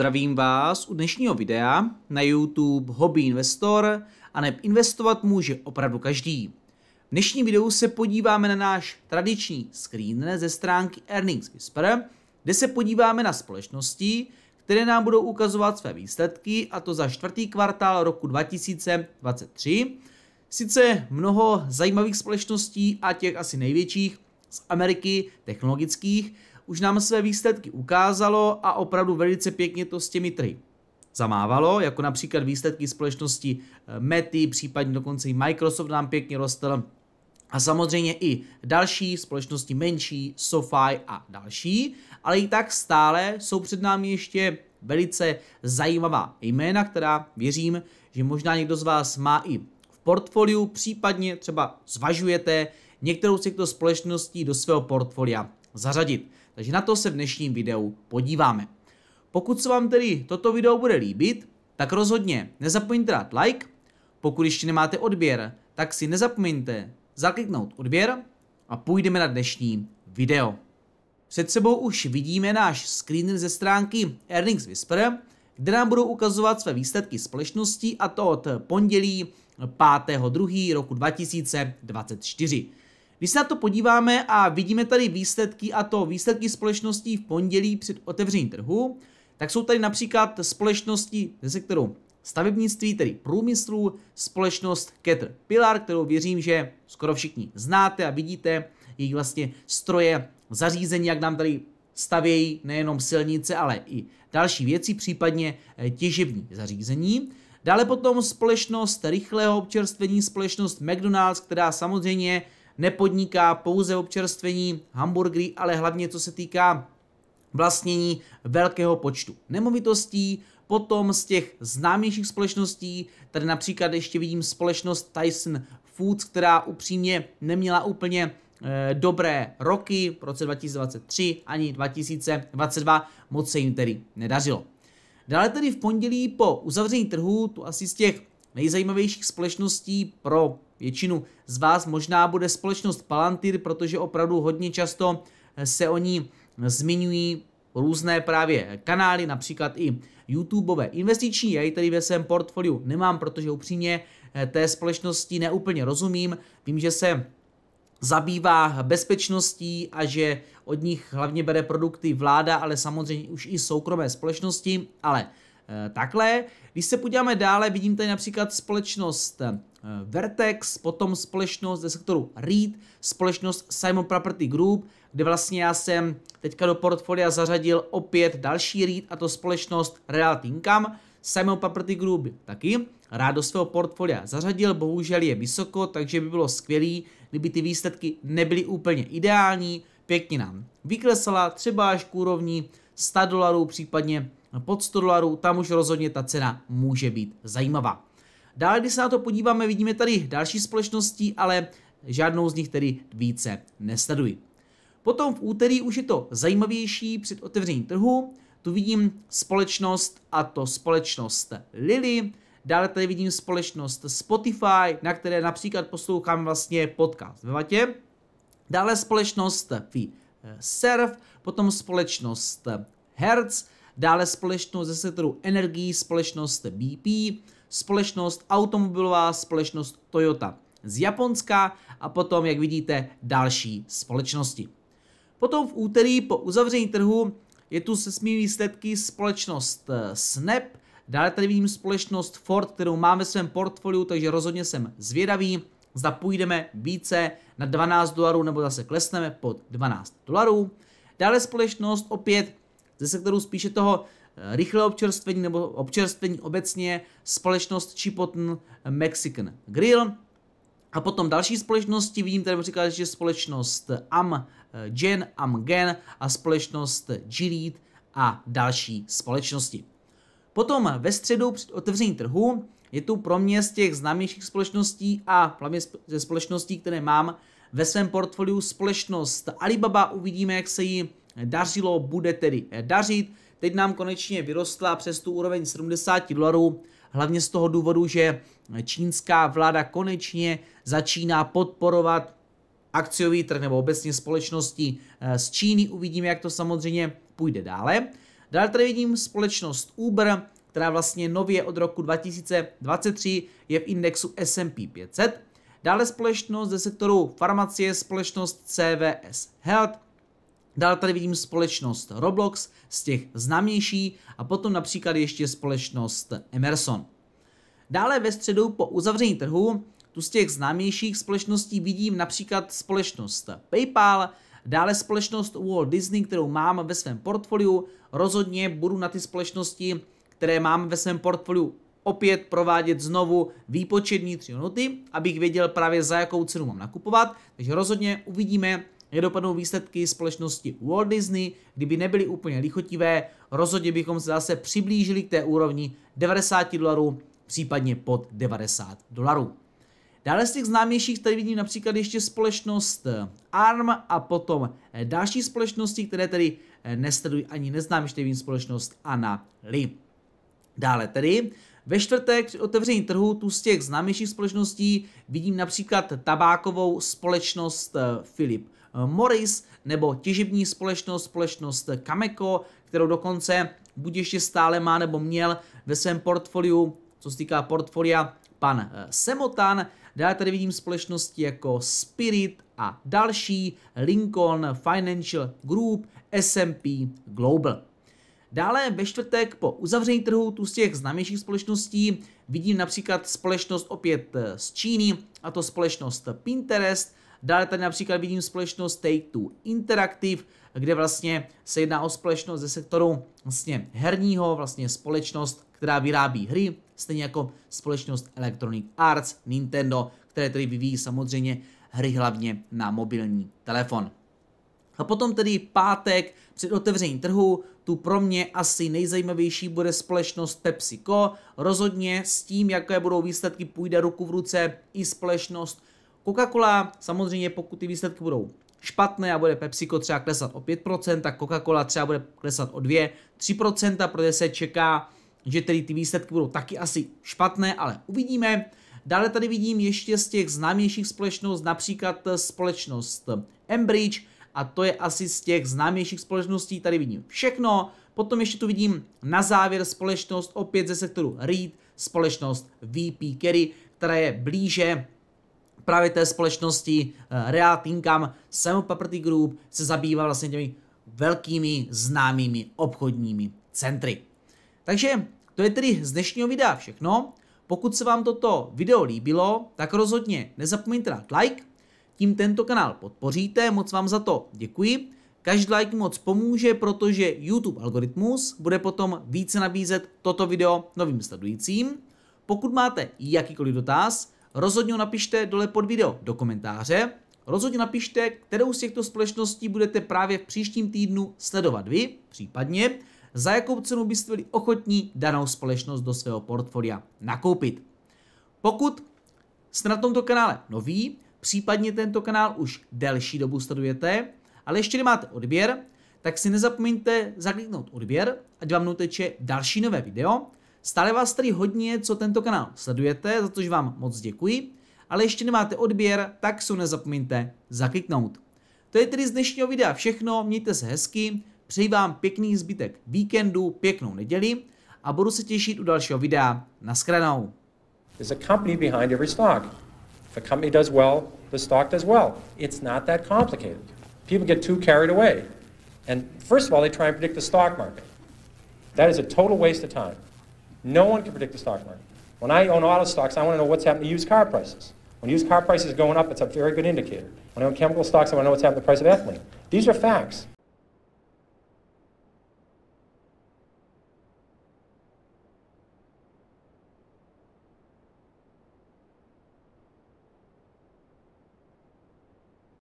Zdravím vás u dnešního videa na YouTube Hobby Investor a neb investovat může opravdu každý. V dnešním videu se podíváme na náš tradiční screen ze stránky Earnings Whisper, kde se podíváme na společnosti, které nám budou ukazovat své výsledky a to za čtvrtý kvartál roku 2023. Sice mnoho zajímavých společností a těch asi největších z Ameriky technologických, už nám své výsledky ukázalo a opravdu velice pěkně to s těmi trhy zamávalo, jako například výsledky společnosti eh, Mety, případně dokonce i Microsoft nám pěkně rostl a samozřejmě i další společnosti menší, SoFi a další, ale i tak stále jsou před námi ještě velice zajímavá jména, která věřím, že možná někdo z vás má i v portfoliu, případně třeba zvažujete některou z těchto společností do svého portfolia zařadit. Takže na to se v dnešním videu podíváme. Pokud se vám tedy toto video bude líbit, tak rozhodně nezapomeňte dát like. Pokud ještě nemáte odběr, tak si nezapomeňte zakliknout odběr a půjdeme na dnešní video. Před sebou už vidíme náš screen ze stránky Earnings Whisper, kde nám budou ukazovat své výsledky společnosti a to od pondělí 5.2. roku 2024. Když se na to podíváme a vidíme tady výsledky a to výsledky společností v pondělí před otevřením trhu, tak jsou tady například společnosti ze sektoru stavebnictví, tedy průmyslu, společnost Pilar, kterou věřím, že skoro všichni znáte a vidíte, jejich vlastně stroje, zařízení, jak nám tady stavějí nejenom silnice, ale i další věci, případně eh, těžební zařízení. Dále potom společnost rychlého občerstvení, společnost McDonald's, která samozřejmě nepodniká pouze občerstvení hamburgery, ale hlavně co se týká vlastnění velkého počtu nemovitostí, potom z těch známějších společností, tady například ještě vidím společnost Tyson Foods, která upřímně neměla úplně e, dobré roky v roce 2023 ani 2022, moc se jim tedy nedařilo. Dále tedy v pondělí po uzavření trhu, tu asi z těch nejzajímavějších společností pro Většinu z vás možná bude společnost Palantir, protože opravdu hodně často se o ní zmiňují různé právě kanály, například i YouTubeové investiční. Já ji tady ve svém portfoliu nemám, protože upřímně eh, té společnosti neúplně rozumím. Vím, že se zabývá bezpečností a že od nich hlavně bere produkty vláda, ale samozřejmě už i soukromé společnosti, ale e, takhle. Když se podíváme dále, vidím tady například společnost Eh, Vertex, potom společnost ze sektoru REIT, společnost Simon Property Group, kde vlastně já jsem teďka do portfolia zařadil opět další REIT a to společnost Realty Income, Simon Property Group taky rád do svého portfolia zařadil, bohužel je vysoko, takže by bylo skvělé, kdyby ty výsledky nebyly úplně ideální, pěkně nám vyklesala třeba až k úrovni 100 dolarů, případně pod 100 dolarů, tam už rozhodně ta cena může být zajímavá. Dále, když se na to podíváme, vidíme tady další společnosti, ale žádnou z nich tedy více nesleduji. Potom v úterý už je to zajímavější před otevřením trhu. Tu vidím společnost a to společnost Lily. Dále tady vidím společnost Spotify, na které například poslouchám vlastně podcast ve Vatě. Dále společnost eh, Surf, potom společnost Hertz, dále společnost ze sektoru energií, společnost BP, společnost, automobilová společnost Toyota z Japonska a potom, jak vidíte, další společnosti. Potom v úterý po uzavření trhu je tu se svými výsledky společnost eh, Snap, dále tady vidím společnost Ford, kterou mám ve svém portfoliu, takže rozhodně jsem zvědavý, zda půjdeme více na 12 dolarů nebo zase klesneme pod 12 dolarů. Dále společnost opět ze sektoru spíše toho Eh, rychlé občerstvení nebo občerstvení obecně společnost Chipotle Mexican Grill. A potom další společnosti, vidím tady například ještě společnost Am eh, Gen, Am Gen a společnost Gilead a další společnosti. Potom ve středu před otevření trhu je tu pro mě z těch známějších společností a hlavně ze společností, které mám ve svém portfoliu společnost Alibaba. Uvidíme, jak se jí dařilo, bude tedy dařit. Teď nám konečně vyrostla přes tu úroveň 70 dolarů, hlavně z toho důvodu, že čínská vláda konečně začíná podporovat akciový trh nebo obecně společnosti eh, z Číny. Uvidíme, jak to samozřejmě půjde dále. Dále tady vidím společnost Uber, která vlastně nově od roku 2023 je v indexu S&P 500. Dále společnost ze sektoru farmacie, společnost CVS Health, Dál tady vidím společnost Roblox z těch známější a potom například ještě společnost Emerson. Dále ve středu po uzavření trhu tu z těch známějších společností vidím například společnost PayPal, dále společnost Walt Disney, kterou mám ve svém portfoliu. Rozhodně budu na ty společnosti, které mám ve svém portfoliu, opět provádět znovu výpočetní tři hodnoty, abych věděl právě za jakou cenu mám nakupovat. Takže rozhodně uvidíme, jak dopadnou výsledky společnosti Walt Disney, kdyby nebyly úplně lichotivé, rozhodně bychom se zase přiblížili k té úrovni 90 dolarů, případně pod 90 dolarů. Dále z těch známějších tady vidím například ještě společnost eh, ARM a potom eh, další společnosti, které tedy eh, nesledují ani neznám, ještě vím společnost Anna Lee. Dále tedy ve čtvrtek při otevření trhu tu z těch známějších společností vidím například tabákovou společnost Philip Morris nebo těžební společnost, společnost Cameco, kterou dokonce buď ještě stále má nebo měl ve svém portfoliu, co se týká portfolia, pan eh, Semotan. Dále tady vidím společnosti jako Spirit a další, Lincoln Financial Group, S&P Global. Dále ve čtvrtek po uzavření trhu tu z těch známějších společností vidím například společnost opět eh, z Číny, a to společnost Pinterest, Dále tady například vidím společnost Take-Two Interactive, kde vlastně se jedná o společnost ze sektoru vlastně herního, vlastně společnost, která vyrábí hry, stejně jako společnost Electronic Arts, Nintendo, které tedy vyvíjí samozřejmě hry hlavně na mobilní telefon. A potom tedy pátek před otevřením trhu, tu pro mě asi nejzajímavější bude společnost PepsiCo. Rozhodně s tím, jaké budou výsledky, půjde ruku v ruce i společnost Coca-Cola, samozřejmě pokud ty výsledky budou špatné a bude PepsiCo třeba klesat o 5%, tak Coca-Cola třeba bude klesat o 2%, 3%, protože se čeká, že tedy ty výsledky budou taky asi špatné, ale uvidíme. Dále tady vidím ještě z těch známějších společností, například společnost Embridge, a to je asi z těch známějších společností, tady vidím všechno. Potom ještě tu vidím na závěr společnost opět ze sektoru Reed, společnost VP Kerry, která je blíže právě té společnosti eh, Real Income, Sam Property Group se zabývá vlastně těmi velkými známými obchodními centry. Takže to je tedy z dnešního videa všechno. Pokud se vám toto video líbilo, tak rozhodně nezapomeňte dát like, tím tento kanál podpoříte, moc vám za to děkuji. Každý like moc pomůže, protože YouTube algoritmus bude potom více nabízet toto video novým sledujícím. Pokud máte jakýkoliv dotaz, Rozhodně ho napište dole pod video do komentáře. Rozhodně napište, kterou z těchto společností budete právě v příštím týdnu sledovat vy, případně za jakou cenu byste byli ochotní danou společnost do svého portfolia nakoupit. Pokud jste na tomto kanále noví, případně tento kanál už delší dobu sledujete, ale ještě nemáte odběr, tak si nezapomeňte zakliknout odběr, ať vám neuteče další nové video, Stále vás tady hodně, co tento kanál sledujete, za což vám moc děkuji, ale ještě nemáte odběr, tak se nezapomeňte zakliknout. To je tedy z dnešního videa všechno, mějte se hezky, přeji vám pěkný zbytek víkendu, pěknou neděli a budu se těšit u dalšího videa. Naschranou. There's a company behind every stock. If a company does well, the stock does well. It's not that complicated. People get too carried away. And first of all, they try and predict the stock market. That is a total waste of time. No one can predict the stock market. When I own auto stocks, I want to know what's happening to used car prices. When used car prices are going up, it's a very good indicator. When I own chemical stocks, I want to know what's happening to the price of ethylene. These are facts.